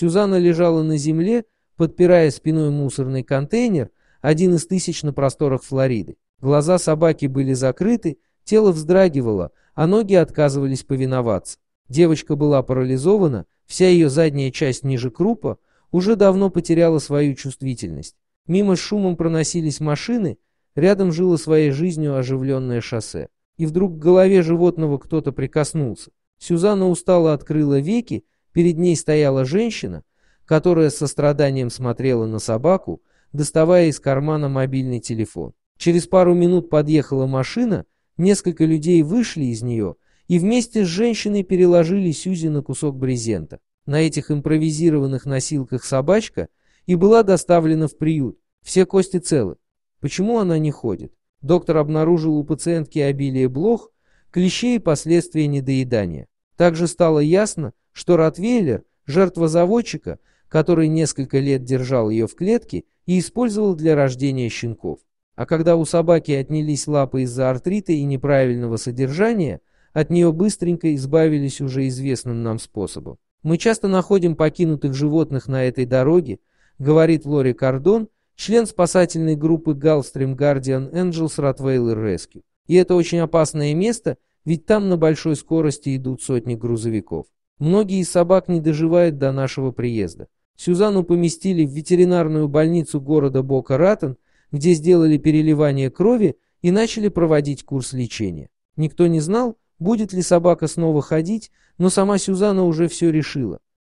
Сюзанна лежала на земле, подпирая спиной мусорный контейнер, один из тысяч на просторах Флориды. Глаза собаки были закрыты, тело вздрагивало, а ноги отказывались повиноваться. Девочка была парализована, вся ее задняя часть ниже крупа уже давно потеряла свою чувствительность. Мимо с шумом проносились машины, рядом жило своей жизнью оживленное шоссе. И вдруг к голове животного кто-то прикоснулся. Сюзанна устало открыла веки Перед ней стояла женщина, которая со страданием смотрела на собаку, доставая из кармана мобильный телефон. Через пару минут подъехала машина, несколько людей вышли из нее и вместе с женщиной переложили Сюзи на кусок брезента. На этих импровизированных носилках собачка и была доставлена в приют. Все кости целы. Почему она не ходит? Доктор обнаружил у пациентки обилие блох, клещей и последствия недоедания. Также стало ясно, что Ротвейлер – жертва заводчика, который несколько лет держал ее в клетке и использовал для рождения щенков. А когда у собаки отнялись лапы из-за артрита и неправильного содержания, от нее быстренько избавились уже известным нам способом. Мы часто находим покинутых животных на этой дороге, говорит Лори Кардон, член спасательной группы Gulfstream Guardian Angels Rottweiler Rescue. И это очень опасное место, ведь там на большой скорости идут сотни грузовиков. Многие из собак не доживают до нашего приезда. Сюзанну поместили в ветеринарную больницу города Бока-Ратан, где сделали переливание крови и начали проводить курс лечения. Никто не знал, будет ли собака снова ходить, но сама Сюзанна уже все решила.